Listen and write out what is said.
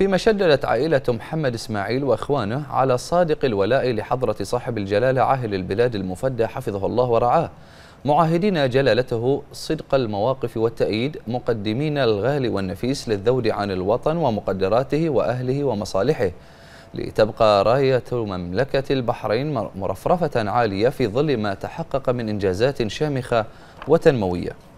فيما شددت عائلة محمد إسماعيل وإخوانه على صادق الولاء لحضرة صاحب الجلالة عاهل البلاد المفدى حفظه الله ورعاه معاهدين جلالته صدق المواقف والتأييد مقدمين الغالي والنفيس للذود عن الوطن ومقدراته وأهله ومصالحه لتبقى راية مملكة البحرين مرفرفة عالية في ظل ما تحقق من إنجازات شامخة وتنموية